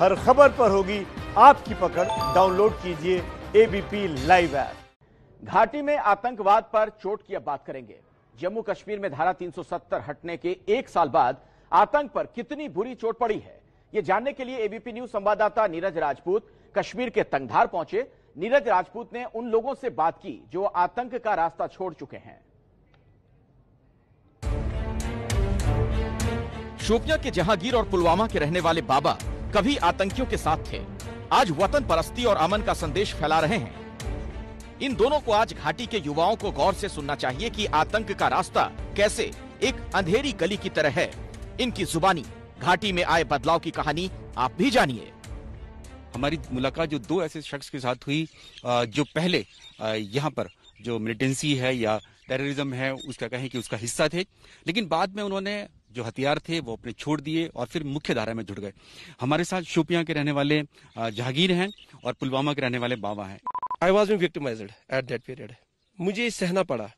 हर खबर पर होगी आपकी पकड़ डाउनलोड कीजिए एबीपी लाइव ऐप घाटी में आतंकवाद पर चोट की अब बात करेंगे जम्मू कश्मीर में धारा 370 हटने के एक साल बाद आतंक पर कितनी बुरी चोट पड़ी है ये जानने के लिए एबीपी न्यूज संवाददाता नीरज राजपूत कश्मीर के तंगधार पहुंचे नीरज राजपूत ने उन लोगों से बात की जो आतंक का रास्ता छोड़ चुके हैं शोपिया के जहांगीर और पुलवामा के रहने वाले बाबा कभी आतंकियों के साथ थे आज वतन परस्ती और अमन का संदेश फैला रहे हैं इन दोनों को आज घाटी के युवाओं को गौर से सुनना चाहिए कि आतंक का रास्ता कैसे एक अंधेरी गली की तरह है इनकी जुबानी घाटी में आए बदलाव की कहानी आप भी जानिए हमारी मुलाकात जो दो ऐसे शख्स के साथ हुई जो पहले यहाँ पर जो मिलिटेंसी है या टेररिज्म है उसका कहें कि उसका हिस्सा थे लेकिन बाद में उन्होंने जो हथियार थे वो अपने छोड़ दिए और फिर मुख्य धारा में जुड़ गए हमारे साथ शोपिया के रहने वाले जहागीर हैं और पुलवामा के रहने वाले बाबा हैं I was victimized at that period मुझे सहना पड़ा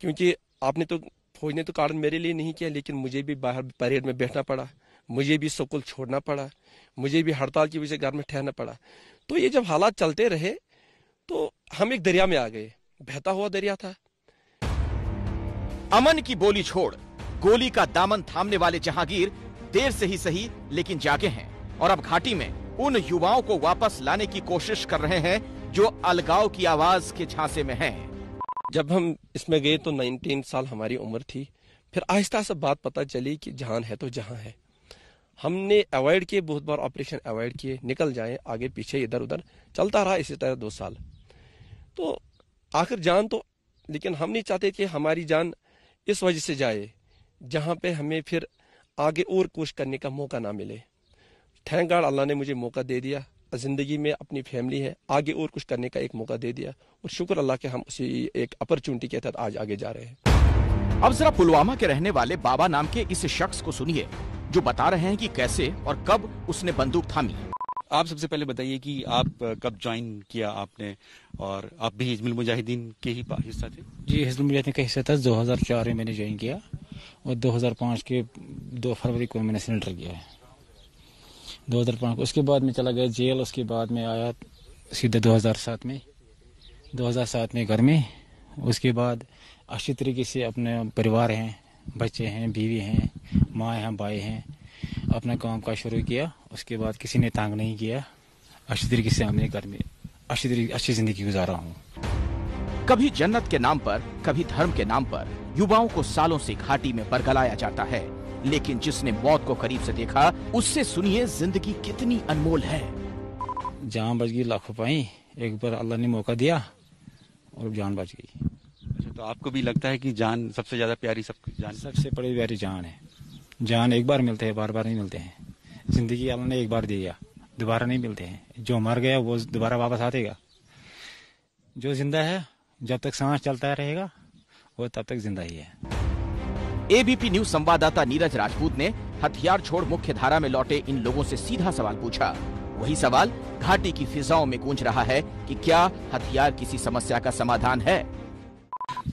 क्योंकि आपने तो फौज ने तो कारण मेरे लिए नहीं किया लेकिन मुझे भी बाहर परेड में बैठना पड़ा मुझे भी स्कूल छोड़ना पड़ा मुझे भी हड़ताल की वजह से घर में ठहरना पड़ा तो ये जब हालात चलते रहे तो हम एक दरिया में आ गए बहता हुआ दरिया था अमन की बोली छोड़ गोली का दामन थामने वाले जहांगीर देर से ही सही लेकिन जागे हैं और अब घाटी में उन युवाओं को वापस लाने की कोशिश कर रहे हैं जो अलगाव की आवाज के झांसे में हैं। जब हम इसमें गए तो 19 साल हमारी उम्र थी फिर आहिस्ता से बात पता चली कि जहां है तो जहां है हमने अवॉइड किए बहुत बार ऑपरेशन अवॉइड किए निकल जाए आगे पीछे इधर उधर चलता रहा इसी तरह दो साल तो आखिर जान तो लेकिन हम नहीं चाहते कि हमारी जान इस वजह से जाए जहाँ पे हमें फिर आगे और कोशिश करने का मौका ना मिले थैंक गाड अल्लाह ने मुझे मौका दे दिया ज़िंदगी में अपनी फैमिली है आगे और कुछ करने का एक मौका दे दिया और शुक्र अल्लाह के हम उसी एक अपॉर्चुनिटी के तहत आज आगे जा रहे हैं अब जरा पुलवामा के रहने वाले बाबा नाम के इस शख्स को सुनिए जो बता रहे हैं कि कैसे और कब उसने बंदूक थामी आप सबसे पहले बताइए कि आप कब ज्वाइन किया आपने और आप भी हिजमुल मुजाहिदीन के ही हिस्सा थे जी हिजमुल मुजाहिदीन का हिस्सा था 2004 में मैंने ज्वाइन किया और 2005 के दो फरवरी को मैंने सिलेंडर किया है 2005 को उसके बाद में चला गया जेल उसके बाद में आया सीधे 2007 में 2007 में घर में उसके बाद अच्छी तरीके से अपने परिवार हैं बच्चे हैं बीवी हैं माँ हैं भाई हैं अपना काम काज शुरू किया उसके बाद किसी ने तंग नहीं किया अच्छी तरीके से हमने घर में अच्छी तरीके अच्छी जिंदगी गुजारा हूँ कभी जन्नत के नाम पर कभी धर्म के नाम पर युवाओं को सालों से घाटी में बरगलाया जाता है लेकिन जिसने मौत को करीब से देखा उससे सुनिए जिंदगी कितनी अनमोल है जान बच गई लाखों पाई एक बार अल्लाह ने मौका दिया और जान बच गई अच्छा तो आपको भी लगता है कि जान सबसे ज्यादा प्यारी सब जान सबसे बड़ी प्यारी जान है जान एक बार मिलते हैं बार बार नहीं मिलते हैं जिंदगी अल्लाह ने एक बार दिया दोबारा नहीं मिलते हैं जो मर गया वो दोबारा वापस आ देगा जो जिंदा है जब तक सांस चलता रहेगा वो तब तक जिंदा ही है एबीपी न्यूज संवाददाता नीरज राजपूत ने हथियार छोड़ मुख्य धारा में लौटे इन लोगों से सीधा सवाल पूछा वही सवाल घाटी की फिजाओं में गूंज रहा है कि क्या हथियार किसी समस्या का समाधान है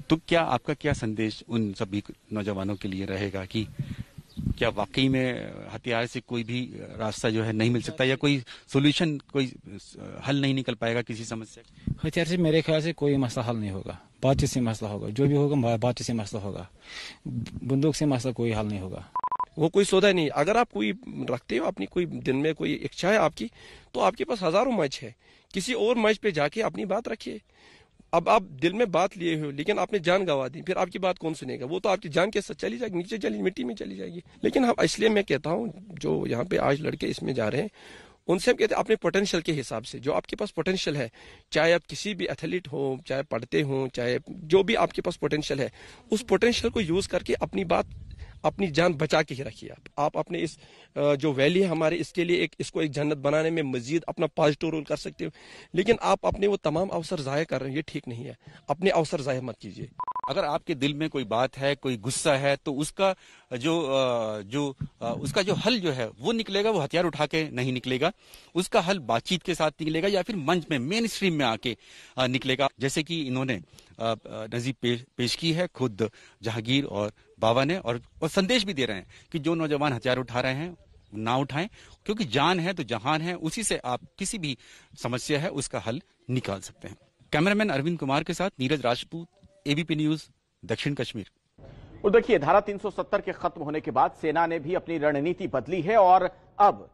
तो क्या आपका क्या संदेश उन सभी नौजवानों के लिए रहेगा कि क्या वाकई में हथियार से कोई भी रास्ता जो है नहीं मिल सकता या कोई सोल्यूशन कोई हल नहीं निकल पाएगा किसी समस्या हथियार से मेरे ख्याल से कोई मसला हल नहीं होगा बातचीत से मसला होगा जो भी होगा बातचीत से मसला होगा बंदूक से मसला कोई हल नहीं होगा वो कोई सौदा नहीं अगर आप कोई रखते हो अपनी कोई दिन में कोई इच्छा है आपकी तो आपके पास हजारों मैच है किसी और मैच पे जाके अपनी बात रखिए अब आप दिल में बात लिए हो लेकिन आपने जान गवा दी फिर आपकी बात कौन सुनेगा वो तो आपकी जान के साथ चली जाएगी नीचे चली मिट्टी में चली जाएगी लेकिन हम इसलिए मैं कहता हूँ जो यहाँ पे आज लड़के इसमें जा रहे हैं उनसे हम कहते हैं अपने पोटेंशियल के हिसाब से जो आपके पास पोटेंशियल है चाहे आप किसी भी एथलीट हो चाहे पढ़ते हो चाहे जो भी आपके पास पोटेंशियल है उस पोटेंशियल को यूज करके अपनी बात अपनी जान बचा के ही रखिए आप आप अपने इस जो वैली है हमारे इसके लिए एक इसको एक जन्नत बनाने में मजीद अपना पॉजिटिव रोल कर सकते हो लेकिन आप अपने वो तमाम अवसर ज़ाया कर रहे हैं ये ठीक नहीं है अपने अवसर ज़ाया मत कीजिए अगर आपके दिल में कोई बात है कोई गुस्सा है तो उसका जो जो उसका जो हल जो है वो निकलेगा वो हथियार उठा के नहीं निकलेगा उसका हल बातचीत के साथ निकलेगा या फिर मंच में मेन स्ट्रीम में आके निकलेगा जैसे कि इन्होंने नजीब पेश, पेश की है खुद जहांगीर और बाबा ने और, और संदेश भी दे रहे हैं कि जो नौजवान हथियार उठा रहे हैं ना उठाएं क्योंकि जान है तो जहान है उसी से आप किसी भी समस्या है उसका हल निकाल सकते हैं कैमरामैन अरविंद कुमार के साथ नीरज राजपूत एबीपी न्यूज दक्षिण कश्मीर और देखिए धारा 370 के खत्म होने के बाद सेना ने भी अपनी रणनीति बदली है और अब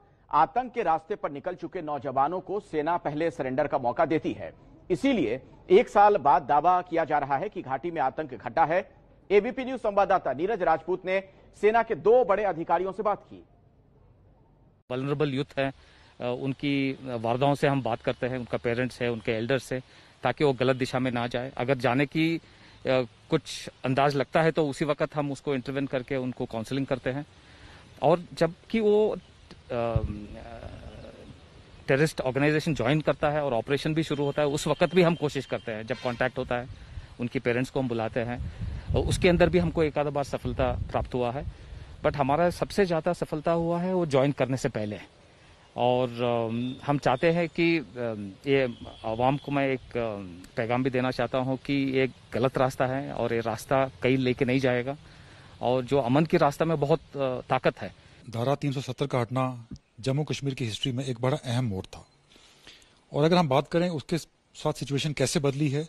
आतंक के रास्ते पर निकल चुके नौजवानों को सेना पहले सरेंडर का मौका देती है इसीलिए एक साल बाद दावा किया जा रहा है कि घाटी में आतंक घटा है एबीपी न्यूज संवाददाता नीरज राजपूत ने सेना के दो बड़े अधिकारियों से बात की वलनरेबल यूथ है उनकी वार्दाओं से हम बात करते हैं उनका पेरेंट्स है उनके एल्डर्स है ताकि वो गलत दिशा में ना जाए अगर जाने की कुछ अंदाज लगता है तो उसी वक्त हम उसको इंटरवेंट करके उनको काउंसलिंग करते हैं और जबकि वो आ, आ, टेररिस्ट ऑर्गेनाइजेशन ज्वाइन करता है और ऑपरेशन भी शुरू होता है उस वक्त भी हम कोशिश करते हैं जब कॉन्टैक्ट होता है उनकी पेरेंट्स को हम बुलाते हैं और उसके अंदर भी हमको एक आधा बार सफलता प्राप्त हुआ है बट हमारा सबसे ज़्यादा सफलता हुआ है वो ज्वाइन करने से पहले और हम चाहते हैं कि ये आवाम को मैं एक पैगाम भी देना चाहता हूँ कि ये गलत रास्ता है और ये रास्ता कहीं लेके नहीं जाएगा और जो अमन के रास्ता में बहुत ताकत है धारा 370 का हटना जम्मू कश्मीर की हिस्ट्री में एक बड़ा अहम मोड़ था और अगर हम बात करें उसके साथ सिचुएशन कैसे बदली है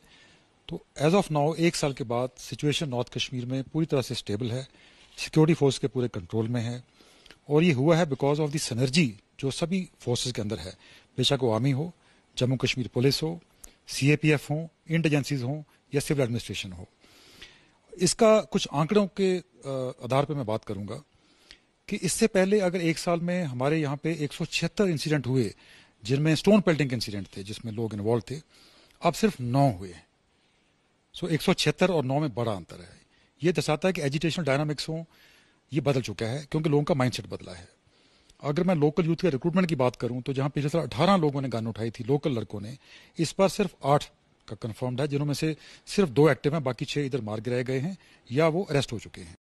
तो एज ऑफ नाउ एक साल के बाद सिचुएशन नॉर्थ कश्मीर में पूरी तरह से स्टेबल है सिक्योरिटी फोर्स के पूरे कंट्रोल में है और ये हुआ है बिकॉज ऑफ दी सनर्जी जो सभी फोर्सेस के अंदर है बेशक वो आर्मी हो जम्मू कश्मीर पुलिस हो सी हो एजेंसीज हो या सिविल एडमिनिस्ट्रेशन हो इसका कुछ आंकड़ों के आधार पर मैं बात करूंगा कि इससे पहले अगर एक साल में हमारे यहाँ पे एक इंसिडेंट हुए जिनमें स्टोन पेल्टिंग के इंसिडेंट थे जिसमें लोग इन्वॉल्व थे अब सिर्फ नौ हुए सो एक और नौ में बड़ा अंतर है ये दर्शाता है कि एजुटेशनल डायनामिक्स हो ये बदल चुका है क्योंकि लोगों का माइंडसेट बदला है अगर मैं लोकल यूथ के रिक्रूटमेंट की बात करूं तो जहां पिछले साल अठारह लोगों ने गन उठाई थी लोकल लड़कों ने इस बार सिर्फ आठ का कन्फर्म्ड है जिनमें से सिर्फ दो एक्टिव हैं बाकी छह इधर मार्ग रह गए हैं या वो अरेस्ट हो चुके हैं